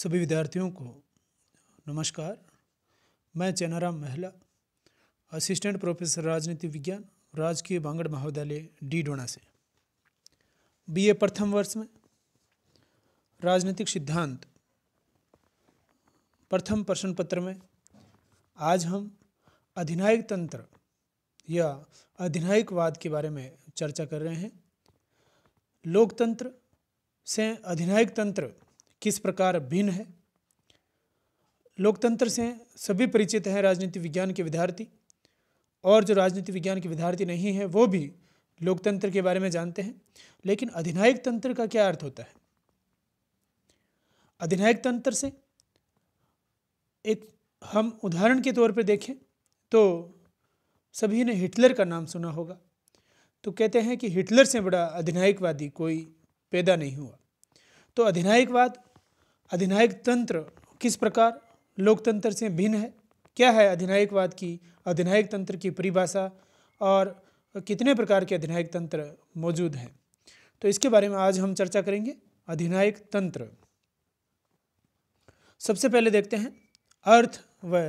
सभी विद्यार्थियों को नमस्कार मैं चेनाराम महला असिस्टेंट प्रोफेसर राजनीति विज्ञान राजकीय बांगड़ महाविद्यालय डी डोना से बीए प्रथम वर्ष में राजनीतिक सिद्धांत प्रथम प्रश्न पत्र में आज हम अधिनायक तंत्र या अधिनायकवाद के बारे में चर्चा कर रहे हैं लोकतंत्र से अधिनायक तंत्र किस प्रकार भिन्न है लोकतंत्र से सभी परिचित हैं राजनीति विज्ञान के विद्यार्थी और जो राजनीति विज्ञान के विद्यार्थी नहीं हैं वो भी लोकतंत्र के बारे में जानते हैं लेकिन अधिनायक तंत्र का क्या अर्थ होता है अधिनायक तंत्र से एक हम उदाहरण के तौर पर देखें तो सभी ने हिटलर का नाम सुना होगा तो कहते हैं कि हिटलर से बड़ा अधिनायकवादी कोई पैदा नहीं हुआ तो अधिनायकवाद अधिनायक तंत्र किस प्रकार लोकतंत्र से भिन्न है क्या है अधिनायकवाद की अधिनायक तंत्र की परिभाषा और कितने प्रकार के अधिनायक तंत्र मौजूद हैं तो इसके बारे में आज हम चर्चा करेंगे अधिनायक तंत्र सबसे पहले देखते हैं अर्थ व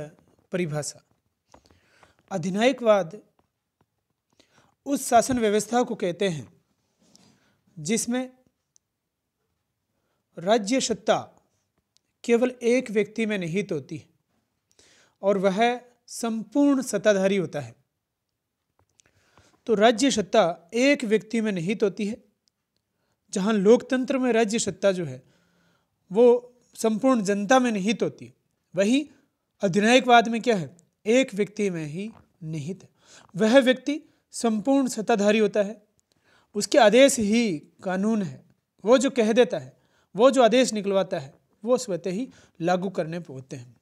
परिभाषा अधिनायकवाद उस शासन व्यवस्था को कहते हैं जिसमें राज्य सत्ता केवल एक व्यक्ति में निहित होती है और वह संपूर्ण सत्ताधारी होता है तो राज्य सत्ता एक व्यक्ति में निहित होती है जहाँ लोकतंत्र में राज्य सत्ता जो है वो संपूर्ण जनता में निहित होती है वही अधिनायकवाद में क्या है एक व्यक्ति में ही निहित है वह व्यक्ति संपूर्ण सत्ताधारी होता है उसके आदेश ही कानून है वो जो कह देता है वो जो आदेश निकलवाता है वो स्वतः ही लागू करने होते हैं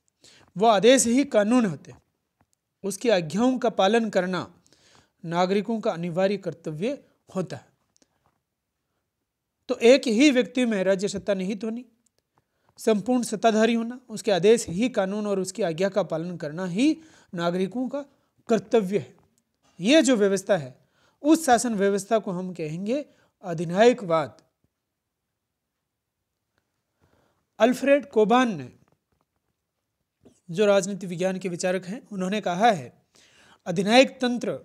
वह आदेश ही कानून होते हैं उसकी आज्ञाओं का पालन करना नागरिकों का अनिवार्य कर्तव्य होता है तो एक ही व्यक्ति में राज्य सत्ता निहित होनी संपूर्ण सत्ताधारी होना उसके आदेश ही कानून और उसकी आज्ञा का पालन करना ही नागरिकों का कर्तव्य है ये जो व्यवस्था है उस शासन व्यवस्था को हम कहेंगे अधिनायकवाद अल्फ्रेड कोबान ने जो राजनीति विज्ञान के विचारक हैं उन्होंने कहा है अधिनायक तंत्र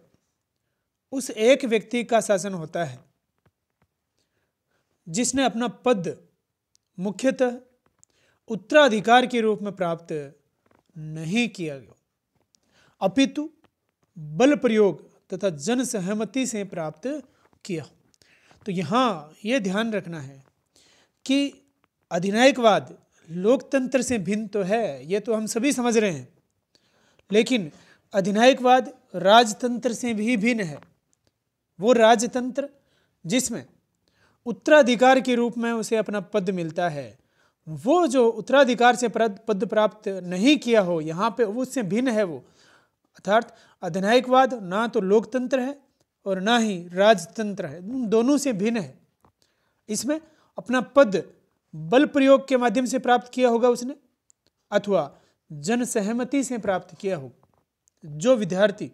उस एक व्यक्ति का शासन होता है जिसने अपना पद मुख्यतः उत्तराधिकार के रूप में प्राप्त नहीं किया गया अपितु बल प्रयोग तथा जन सहमति से प्राप्त किया तो यहां यह ध्यान रखना है कि अधिनायकवाद लोकतंत्र से भिन्न तो है ये तो हम सभी समझ रहे हैं लेकिन अधिनायकवाद राजतंत्र से भी भिन्न है वो राजतंत्र जिसमें उत्तराधिकार के रूप में उसे अपना पद मिलता है वो जो उत्तराधिकार से पद प्राप्त नहीं किया हो यहाँ पे उससे भिन्न है वो अर्थात अधिनायकवाद ना तो लोकतंत्र है और ना ही राजतंत्र है दोनों से भिन्न है इसमें अपना पद बल प्रयोग के माध्यम से प्राप्त किया होगा उसने अथवा जन सहमति से प्राप्त किया होगा जो विद्यार्थी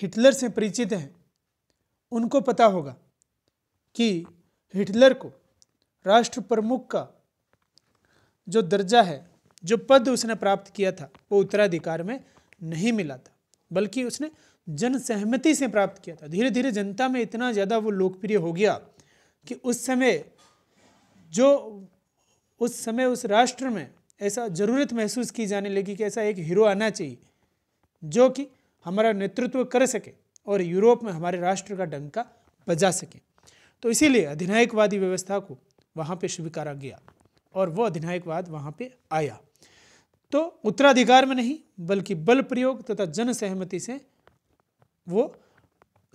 हिटलर से परिचित हैं उनको पता होगा कि हिटलर को राष्ट्र प्रमुख का जो दर्जा है जो पद उसने प्राप्त किया था वो उत्तराधिकार में नहीं मिला था बल्कि उसने जन सहमति से प्राप्त किया था धीरे धीरे जनता में इतना ज़्यादा वो लोकप्रिय हो गया कि उस समय जो उस समय उस राष्ट्र में ऐसा ज़रूरत महसूस की जाने लगी कि ऐसा एक हीरो आना चाहिए जो कि हमारा नेतृत्व कर सके और यूरोप में हमारे राष्ट्र का डंका बजा सके तो इसीलिए अधिनायकवादी व्यवस्था को वहाँ पे स्वीकारा गया और वो अधिनायकवाद वहाँ पे आया तो उत्तराधिकार में नहीं बल्कि बल प्रयोग तथा जन सहमति से वो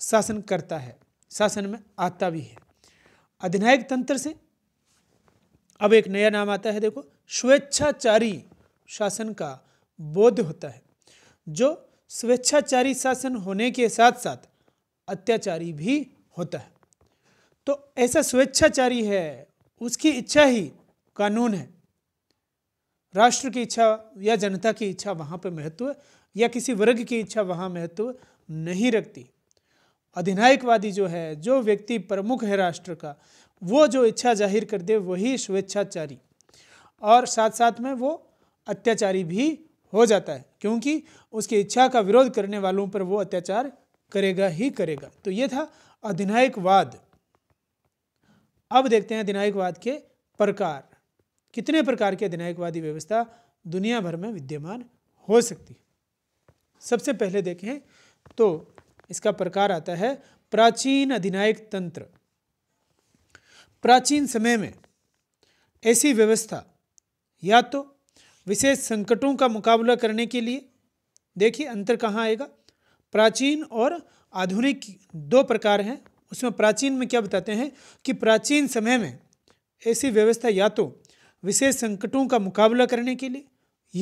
शासन करता है शासन में आता भी है अधिनायक तंत्र से अब एक नया नाम आता है देखो स्वेच्छाचारी शासन का बोध होता है जो स्वेच्छाचारी शासन होने के साथ साथ अत्याचारी भी होता है तो ऐसा स्वेच्छाचारी है उसकी इच्छा ही कानून है राष्ट्र की इच्छा या जनता की इच्छा वहां पर महत्व या किसी वर्ग की इच्छा वहां महत्व नहीं रखती अधिनायकवादी जो है जो व्यक्ति प्रमुख है राष्ट्र का वो जो इच्छा जाहिर कर दे वही स्वेच्छाचारी और साथ साथ में वो अत्याचारी भी हो जाता है क्योंकि उसकी इच्छा का विरोध करने वालों पर वो अत्याचार करेगा ही करेगा तो ये था अधिनायकवाद अब देखते हैं अधिनायकवाद के प्रकार कितने प्रकार के अधिनायकवादी व्यवस्था दुनिया भर में विद्यमान हो सकती है सबसे पहले देखें तो इसका प्रकार आता है प्राचीन अधिनायक तंत्र प्राचीन समय में ऐसी व्यवस्था या तो विशेष संकटों का मुकाबला करने के लिए देखिए अंतर कहाँ आएगा प्राचीन और आधुनिक दो प्रकार हैं उसमें प्राचीन में क्या बताते हैं कि प्राचीन समय में ऐसी व्यवस्था या तो विशेष संकटों का मुकाबला करने के लिए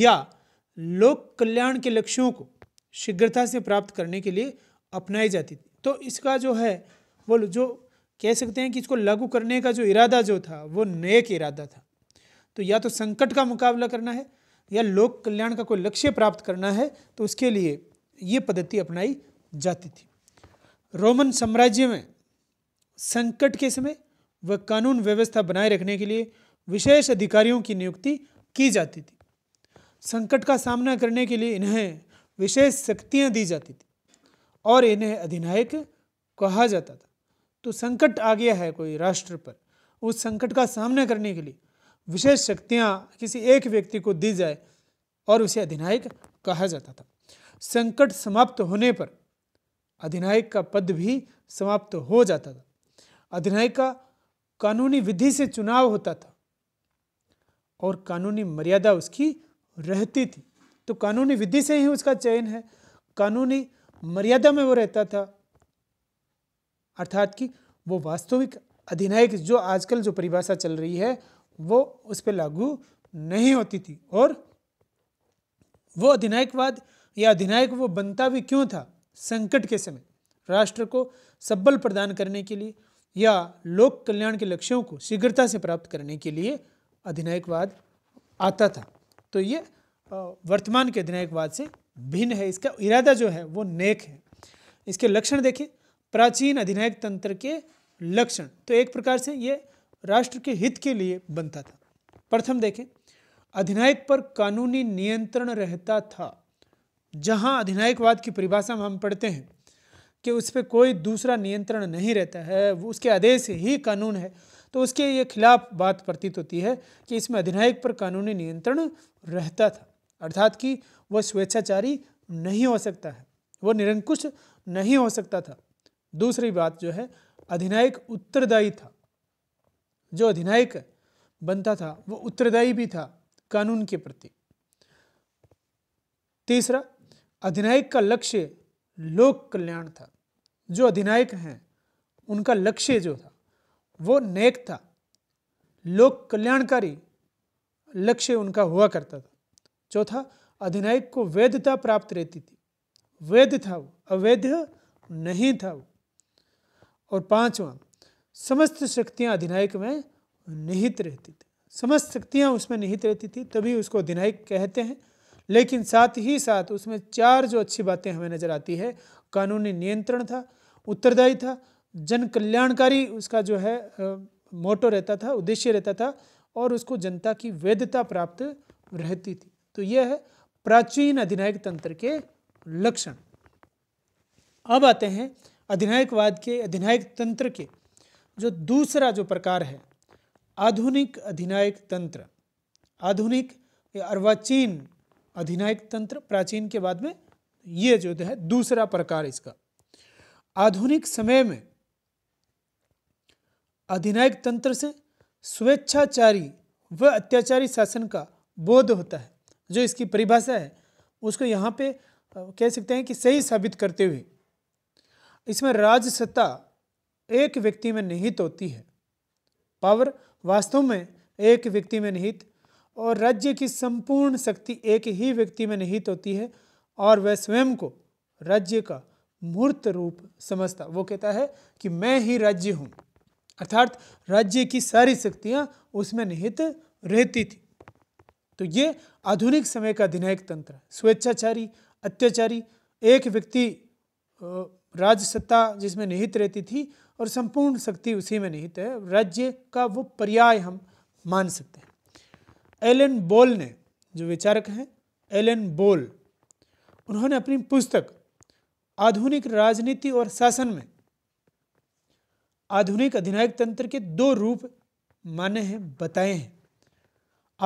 या लोक कल्याण के लक्ष्यों को शीघ्रता से प्राप्त करने के लिए अपनाई जाती थी तो इसका जो है वो जो कह सकते हैं कि इसको लागू करने का जो इरादा जो था वो नेक इरादा था तो या तो संकट का मुकाबला करना है या लोक कल्याण का कोई लक्ष्य प्राप्त करना है तो उसके लिए ये पद्धति अपनाई जाती थी रोमन साम्राज्य में संकट के समय वह कानून व्यवस्था बनाए रखने के लिए विशेष अधिकारियों की नियुक्ति की जाती थी संकट का सामना करने के लिए इन्हें विशेष शक्तियाँ दी जाती थी और इन्हें अधिनायक कहा जाता था तो संकट आ गया है कोई राष्ट्र पर उस संकट का सामना करने के लिए विशेष शक्तियां किसी एक व्यक्ति को दी जाए और उसे अधिनायक कहा जाता था संकट समाप्त होने पर अधिनायक का पद भी समाप्त हो जाता था अधिनायक का कानूनी विधि से चुनाव होता था और कानूनी मर्यादा उसकी रहती थी तो कानूनी विधि से ही उसका चयन है कानूनी मर्यादा में वो रहता था अर्थात कि वो वास्तविक अधिनायक जो आजकल जो परिभाषा चल रही है वो उस पर लागू नहीं होती थी और वो अधिनायकवाद या अधिनायक वो बनता भी क्यों था संकट के समय राष्ट्र को सबल प्रदान करने के लिए या लोक कल्याण के लक्ष्यों को शीघ्रता से प्राप्त करने के लिए अधिनायकवाद आता था तो ये वर्तमान के अधिनायकवाद से भिन्न है इसका इरादा जो है वो नेक है इसके लक्षण देखें प्राचीन अधिनायक तंत्र के लक्षण तो एक प्रकार से ये राष्ट्र के हित के लिए बनता था प्रथम देखें अधिनायक पर कानूनी नियंत्रण रहता था जहां अधिनायकवाद की परिभाषा में हम पढ़ते हैं कि उस पर कोई दूसरा नियंत्रण नहीं रहता है उसके आदेश ही कानून है तो उसके ये खिलाफ बात प्रतीत होती है कि इसमें अधिनायक पर कानूनी नियंत्रण रहता था अर्थात कि वह स्वेच्छाचारी नहीं हो सकता है वह निरंकुश नहीं हो सकता था दूसरी बात जो है अधिनायक उत्तरदायी था जो अधिनायक बनता था वो उत्तरदायी भी था कानून के प्रति तीसरा अधिनायक का लक्ष्य लोक कल्याण था जो अधिनायक हैं उनका लक्ष्य जो था वो नेक था लोक कल्याणकारी लक्ष्य उनका हुआ करता था चौथा अधिनायक को वैधता प्राप्त रहती थी वैध था वो अवैध नहीं था वो और पांचवा समस्त शक्तियां अधिनायक में निहित रहती थी समस्त शक्तियां उसमें निहित रहती थी तभी उसको अधिनायक कहते हैं लेकिन साथ ही साथ उसमें चार जो अच्छी बातें हमें नज़र आती है कानूनी नियंत्रण था उत्तरदायी था जन कल्याणकारी उसका जो है मोटो रहता था उद्देश्य रहता था और उसको जनता की वैधता प्राप्त रहती थी तो यह है प्राचीन अधिनायक तंत्र के लक्षण अब आते हैं अधिनायकवाद के अधिनायक तंत्र के जो दूसरा जो प्रकार है आधुनिक अधिनायक तंत्र आधुनिक अर्वाचीन अधिनायक तंत्र प्राचीन के बाद में ये जो है दूसरा प्रकार इसका आधुनिक समय में अधिनायक तंत्र से स्वेच्छाचारी व अत्याचारी शासन का बोध होता है जो इसकी परिभाषा है उसको यहाँ पे कह सकते हैं कि सही साबित करते हुए इसमें राजसत्ता एक व्यक्ति में निहित होती है पावर वास्तव में एक व्यक्ति में निहित और राज्य की संपूर्ण शक्ति एक ही व्यक्ति में निहित होती है और वह स्वयं को राज्य का मूर्त रूप समझता वो कहता है कि मैं ही राज्य हूँ अर्थात राज्य की सारी शक्तियाँ उसमें निहित रहती थी तो ये आधुनिक समय का अधिनायक तंत्र है स्वेच्छाचारी अत्याचारी एक व्यक्ति राजसत्ता जिसमें निहित रहती थी और संपूर्ण शक्ति उसी में निहित है राज्य का वो पर्याय हम मान सकते हैं एलन बोल ने जो विचारक हैं एलन बोल उन्होंने अपनी पुस्तक आधुनिक राजनीति और शासन में आधुनिक अधिनायक तंत्र के दो रूप माने हैं बताए हैं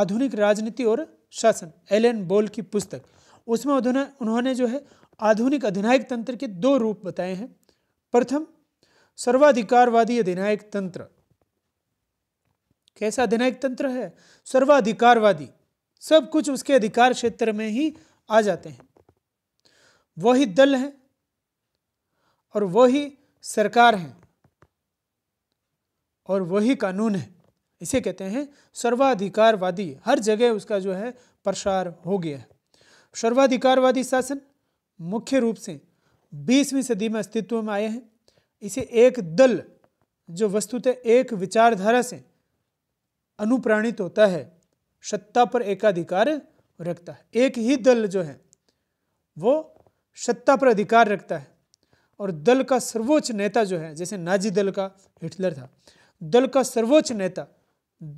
आधुनिक राजनीति और शासन एलन बोल की पुस्तक उसमें उन्होंने जो है आधुनिक अधिनायक तंत्र के दो रूप बताए हैं प्रथम सर्वाधिकारवादी अधिनायक तंत्र कैसा अधिनायक तंत्र है सर्वाधिकारवादी सब कुछ उसके अधिकार क्षेत्र में ही आ जाते हैं वही दल हैं और वही सरकार हैं और वही कानून है इसे कहते हैं सर्वाधिकारवादी हर जगह उसका जो है प्रसार हो गया है सर्वाधिकारवादी शासन मुख्य रूप से 20वीं सदी में अस्तित्व में आए हैं इसे एक दल जो वस्तुतः एक विचारधारा से अनुप्राणित होता है सत्ता पर एकाधिकार रखता है एक ही दल जो है वो सत्ता पर अधिकार रखता है और दल का सर्वोच्च नेता जो है जैसे नाजी दल का हिटलर था दल का सर्वोच्च नेता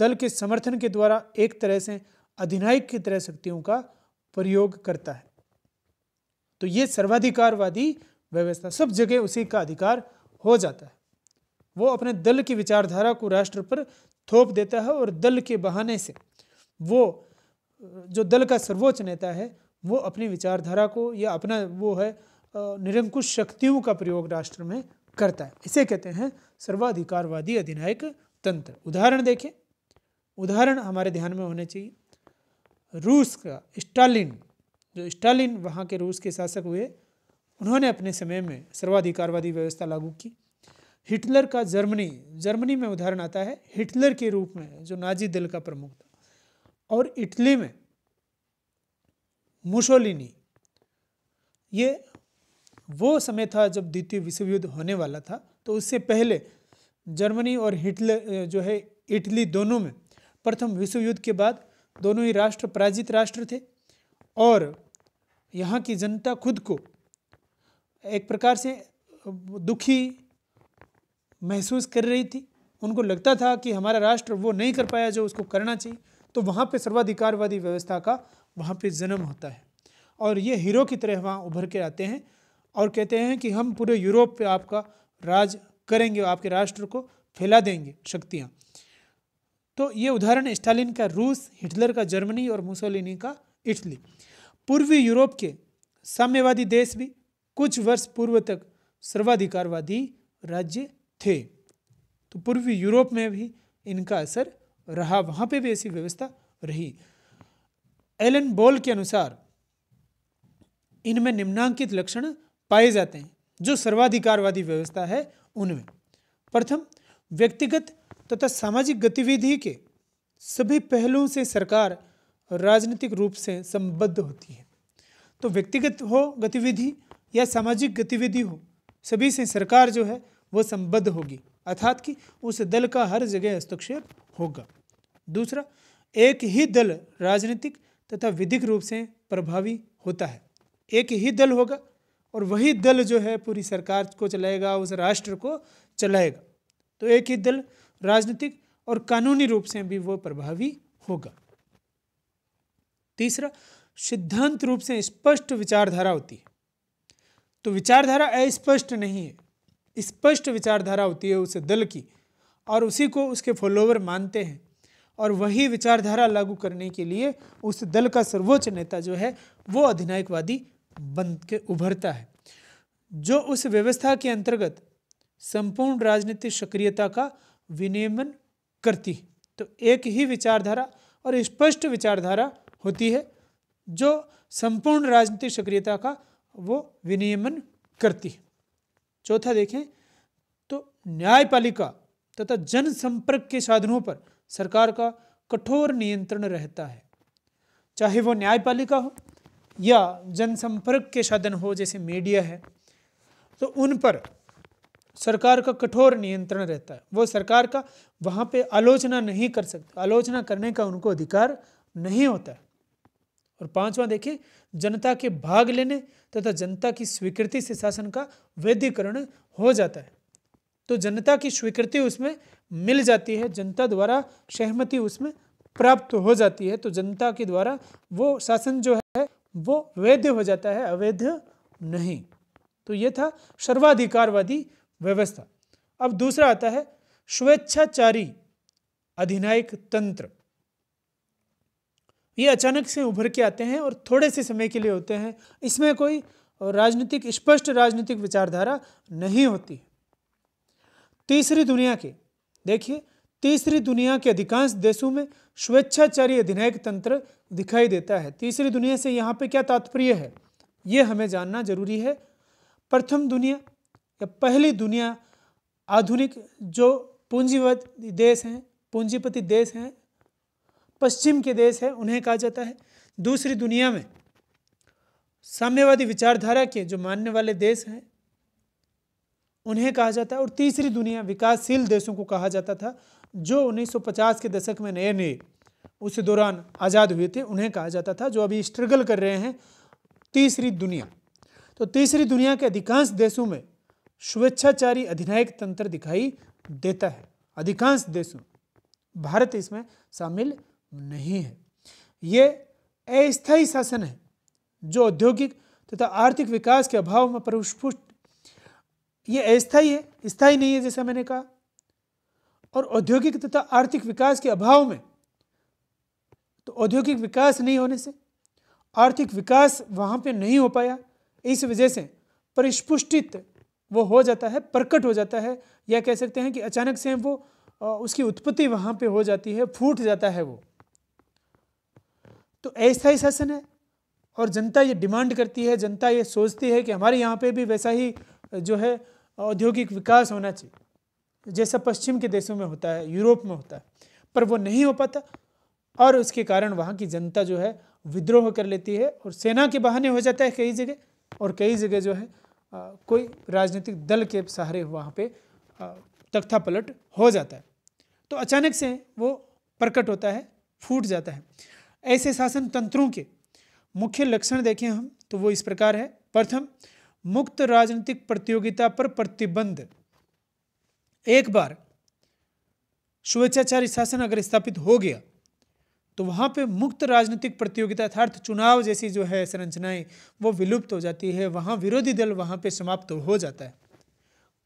दल के समर्थन के द्वारा एक तरह से अधिनायक की तरह शक्तियों का प्रयोग करता है तो ये सर्वाधिकारवादी व्यवस्था सब जगह उसी का अधिकार हो जाता है वो अपने दल की विचारधारा को राष्ट्र पर थोप देता है और दल के बहाने से वो जो दल का सर्वोच्च नेता है वो अपनी विचारधारा को या अपना वो है निरंकुश शक्तियों का प्रयोग राष्ट्र में करता है इसे कहते हैं सर्वाधिकारवादी अधिनायक तंत्र उदाहरण देखें उदाहरण हमारे ध्यान में होने चाहिए रूस का स्टालिन जो स्टालिन वहाँ के रूस के शासक हुए उन्होंने अपने समय में सर्वाधिकारवादी व्यवस्था लागू की हिटलर का जर्मनी जर्मनी में उदाहरण आता है हिटलर के रूप में जो नाजी दल का प्रमुख था और इटली में मुशोलिनी ये वो समय था जब द्वितीय विश्व युद्ध होने वाला था तो उससे पहले जर्मनी और हिटलर जो है इटली दोनों में प्रथम विश्व युद्ध के बाद दोनों ही राष्ट्र पराजित राष्ट्र थे और यहाँ की जनता खुद को एक प्रकार से दुखी महसूस कर रही थी उनको लगता था कि हमारा राष्ट्र वो नहीं कर पाया जो उसको करना चाहिए तो वहाँ पे सर्वाधिकारवादी व्यवस्था का वहाँ पे जन्म होता है और ये हीरो की तरह वहाँ उभर के आते हैं और कहते हैं कि हम पूरे यूरोप पे आपका राज करेंगे आपके राष्ट्र को फैला देंगे शक्तियाँ तो ये उदाहरण स्टालिन का रूस हिटलर का जर्मनी और मुसोलिनी का इटली पूर्वी यूरोप के साम्यवादी देश भी कुछ वर्ष पूर्व तक सर्वाधिकारवादी राज्य थे तो पूर्वी यूरोप में भी इनका असर रहा वहां पे भी ऐसी व्यवस्था रही एलन बोल के अनुसार इनमें निम्नांकित लक्षण पाए जाते हैं जो सर्वाधिकारवादी व्यवस्था है उनमें प्रथम व्यक्तिगत तथा तो सामाजिक गतिविधि के सभी पहलुओं से सरकार राजनीतिक रूप से संबद्ध होती है तो व्यक्तिगत हो गतिविधि या सामाजिक गतिविधि हो सभी से सरकार जो है वो संबद्ध होगी अर्थात कि उस दल का हर जगह हस्तक्षेप होगा दूसरा एक ही दल राजनीतिक तथा विधिक रूप से प्रभावी होता है एक ही दल होगा और वही दल जो है पूरी सरकार को चलाएगा उस राष्ट्र को चलाएगा तो एक ही दल राजनीतिक और कानूनी रूप से भी वो प्रभावी होगा तीसरा सिद्धांत रूप से स्पष्ट विचारधारा होती है तो विचारधारा अस्पष्ट नहीं है स्पष्ट विचारधारा होती है उस दल की और उसी को उसके फॉलोवर मानते हैं और वही विचारधारा लागू करने के लिए उस दल का सर्वोच्च नेता जो है वो अधिनायकवादी बन के उभरता है जो उस व्यवस्था के अंतर्गत संपूर्ण राजनीतिक सक्रियता का विनियमन करती तो एक ही विचारधारा और स्पष्ट विचारधारा होती है जो संपूर्ण राजनीतिक सक्रियता का वो विनियमन करती है चौथा देखें तो न्यायपालिका तथा जनसंपर्क के साधनों पर सरकार का कठोर नियंत्रण रहता है चाहे वो न्यायपालिका हो या जनसंपर्क के साधन हो जैसे मीडिया है तो उन पर सरकार का कठोर नियंत्रण रहता है वो सरकार का वहाँ पे आलोचना नहीं कर सकते आलोचना करने का उनको अधिकार नहीं होता है और पांचवा देखिए जनता के भाग लेने तथा जनता की स्वीकृति से शासन का वैधिकरण हो जाता है तो जनता की स्वीकृति उसमें मिल जाती है जनता द्वारा सहमति उसमें प्राप्त हो जाती है तो जनता के द्वारा वो शासन जो है वो वैध हो जाता है अवैध नहीं तो ये था सर्वाधिकारवादी व्यवस्था अब दूसरा आता है स्वेच्छाचारी अधिनायक तंत्र ये अचानक से उभर के आते हैं और थोड़े से समय के लिए होते हैं इसमें कोई राजनीतिक स्पष्ट राजनीतिक विचारधारा नहीं होती तीसरी दुनिया के देखिए तीसरी दुनिया के अधिकांश देशों में स्वेच्छाचारी अधिनायक तंत्र दिखाई देता है तीसरी दुनिया से यहाँ पे क्या तात्पर्य है ये हमें जानना जरूरी है प्रथम दुनिया या पहली दुनिया आधुनिक जो पूंजीवाद देश हैं पूंजीपति देश हैं पश्चिम के देश हैं उन्हें कहा जाता है दूसरी दुनिया में साम्यवादी विचारधारा के जो मानने वाले देश हैं उन्हें कहा जाता है और तीसरी दुनिया विकासशील देशों को कहा जाता था जो 1950 के दशक में नए नए उस दौरान आज़ाद हुए थे उन्हें कहा जाता था जो अभी स्ट्रगल कर रहे हैं तीसरी दुनिया तो तीसरी दुनिया के अधिकांश देशों में स्वेच्छाचारी अधिनायक तंत्र दिखाई देता है अधिकांश देशों भारत इसमें शामिल नहीं है ये अस्थायी शासन है जो औद्योगिक तथा तो आर्थिक विकास के अभाव में परिष्पुष्ट ये अस्थायी है स्थायी नहीं है जैसा मैंने कहा और औद्योगिक तथा तो आर्थिक विकास के अभाव में तो औद्योगिक विकास नहीं होने से आर्थिक विकास वहाँ पे नहीं हो पाया इस वजह से परिष्पुष्टित वो हो जाता है प्रकट हो जाता है या कह सकते हैं कि अचानक से वो उसकी उत्पत्ति वहाँ पे हो जाती है फूट जाता है वो तो ऐसा ही शासन है और जनता ये डिमांड करती है जनता ये सोचती है कि हमारे यहाँ पे भी वैसा ही जो है औद्योगिक विकास होना चाहिए जैसा पश्चिम के देशों में होता है यूरोप में होता है पर वो नहीं हो पाता और उसके कारण वहाँ की जनता जो है विद्रोह कर लेती है और सेना के बहाने हो जाता है कई जगह और कई जगह जो है आ, कोई राजनीतिक दल के सहारे वहाँ पे तख्ता पलट हो जाता है तो अचानक से वो प्रकट होता है फूट जाता है ऐसे शासन तंत्रों के मुख्य लक्षण देखें हम तो वो इस प्रकार है प्रथम मुक्त राजनीतिक प्रतियोगिता पर प्रतिबंध एक बार स्वेच्छाचारी शासन अगर स्थापित हो गया तो वहां पे मुक्त राजनीतिक प्रतियोगिता अर्थार्थ चुनाव जैसी जो है संरचनाएं वो विलुप्त हो जाती है वहां विरोधी दल वहां पे समाप्त हो जाता है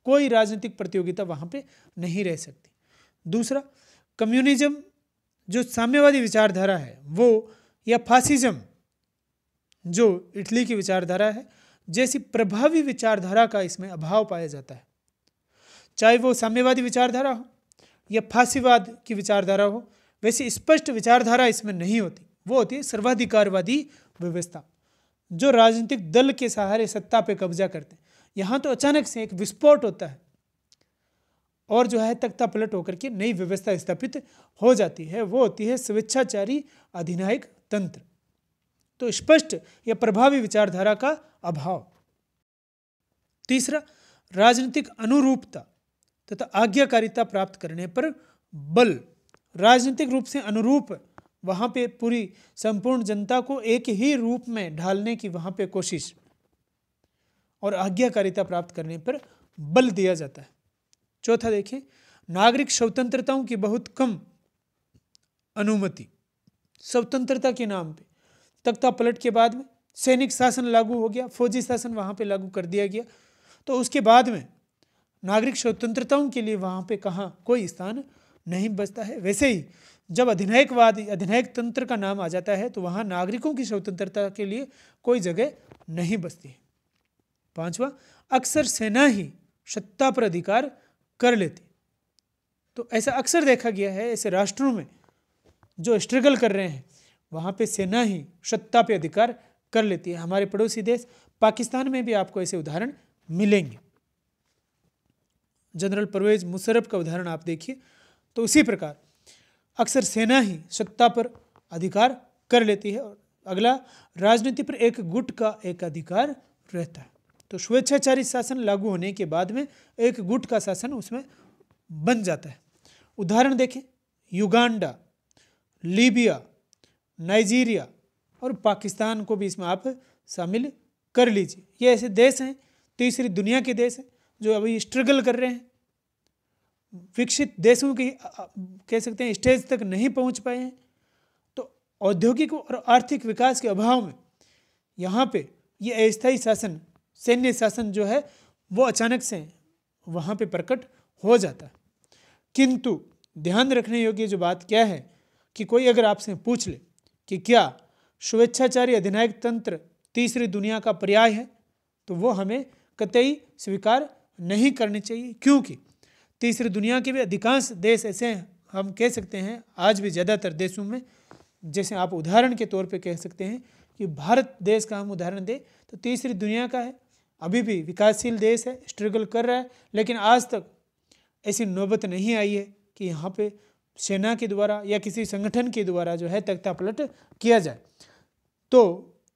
कोई राजनीतिक प्रतियोगिता वहां पे नहीं रह सकती दूसरा कम्युनिज्म जो साम्यवादी विचारधारा है वो या फासिज्म जो इटली की विचारधारा है जैसी प्रभावी विचारधारा का इसमें अभाव पाया जाता है चाहे वो साम्यवादी विचारधारा हो या फांसीवाद की विचारधारा हो वैसी स्पष्ट विचारधारा इसमें नहीं होती वो होती है सर्वाधिकारवादी व्यवस्था जो राजनीतिक दल के सहारे सत्ता पे कब्जा करते हैं यहाँ तो अचानक से एक विस्फोट होता है और जो है तख्ता पलट होकर के नई व्यवस्था स्थापित हो जाती है वो होती है स्वेच्छाचारी अधिनायक तंत्र तो स्पष्ट या प्रभावी विचारधारा का अभाव तीसरा राजनीतिक अनुरूपता तथा आज्ञाकारिता प्राप्त करने पर बल राजनीतिक रूप से अनुरूप वहां पे पूरी संपूर्ण जनता को एक ही रूप में ढालने की वहां पे कोशिश और आज्ञाकारिता प्राप्त करने पर बल दिया जाता है चौथा देखिए नागरिक स्वतंत्रताओं की बहुत कम अनुमति स्वतंत्रता के नाम पे तख्ता पलट के बाद में सैनिक शासन लागू हो गया फौजी शासन वहाँ पे लागू कर दिया गया तो उसके बाद में नागरिक स्वतंत्रताओं के लिए वहाँ पे कहाँ कोई स्थान नहीं बचता है वैसे ही जब अधिनायकवाद अधिनायक तंत्र का नाम आ जाता है तो वहाँ नागरिकों की स्वतंत्रता के लिए कोई जगह नहीं बचती है पांचवा अक्सर सेना ही सत्ता पर अधिकार कर लेती तो ऐसा अक्सर देखा गया है ऐसे राष्ट्रों में जो स्ट्रगल कर रहे हैं वहाँ पे सेना ही सत्ता पे अधिकार कर लेती है हमारे पड़ोसी देश पाकिस्तान में भी आपको ऐसे उदाहरण मिलेंगे जनरल परवेज मुशरफ का उदाहरण आप देखिए तो उसी प्रकार अक्सर सेना ही सत्ता पर अधिकार कर लेती है और अगला राजनीति पर एक गुट का एक अधिकार रहता है तो स्वेच्छाचारी शासन लागू होने के बाद में एक गुट का शासन उसमें बन जाता है उदाहरण देखें युगांडा लीबिया नाइजीरिया और पाकिस्तान को भी इसमें आप शामिल कर लीजिए ये ऐसे देश हैं तीसरी दुनिया के देश हैं जो अभी स्ट्रगल कर रहे हैं विकसित देशों की कह सकते हैं स्टेज तक नहीं पहुंच पाए हैं तो औद्योगिक और आर्थिक विकास के अभाव में यहाँ पे ये अस्थायी शासन सैन्य शासन जो है वो अचानक से वहाँ पे प्रकट हो जाता किंतु ध्यान रखने योग्य जो बात क्या है कि कोई अगर आपसे पूछ ले कि क्या स्वेच्छाचारी अधिनायक तंत्र तीसरी दुनिया का पर्याय है तो वो हमें कतई स्वीकार नहीं करनी चाहिए क्योंकि तीसरी दुनिया के भी अधिकांश देश ऐसे हम कह सकते हैं आज भी ज़्यादातर देशों में जैसे आप उदाहरण के तौर पे कह सकते हैं कि भारत देश का हम उदाहरण दें तो तीसरी दुनिया का है अभी भी विकासशील देश है स्ट्रगल कर रहा है लेकिन आज तक ऐसी नौबत नहीं आई है कि यहाँ पे सेना के द्वारा या किसी संगठन के द्वारा जो है तख्ता पलट किया जाए तो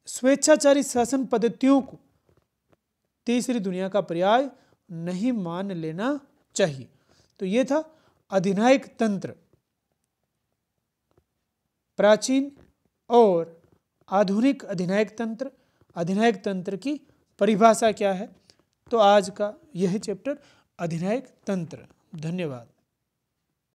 स्वेच्छाचारी शासन पद्धतियों को तीसरी दुनिया का पर्याय नहीं मान लेना चाहिए तो ये था अधिनायक तंत्र प्राचीन और आधुनिक अधिनायक तंत्र अधिनायक तंत्र की परिभाषा क्या है तो आज का यह चैप्टर अधिनायक तंत्र धन्यवाद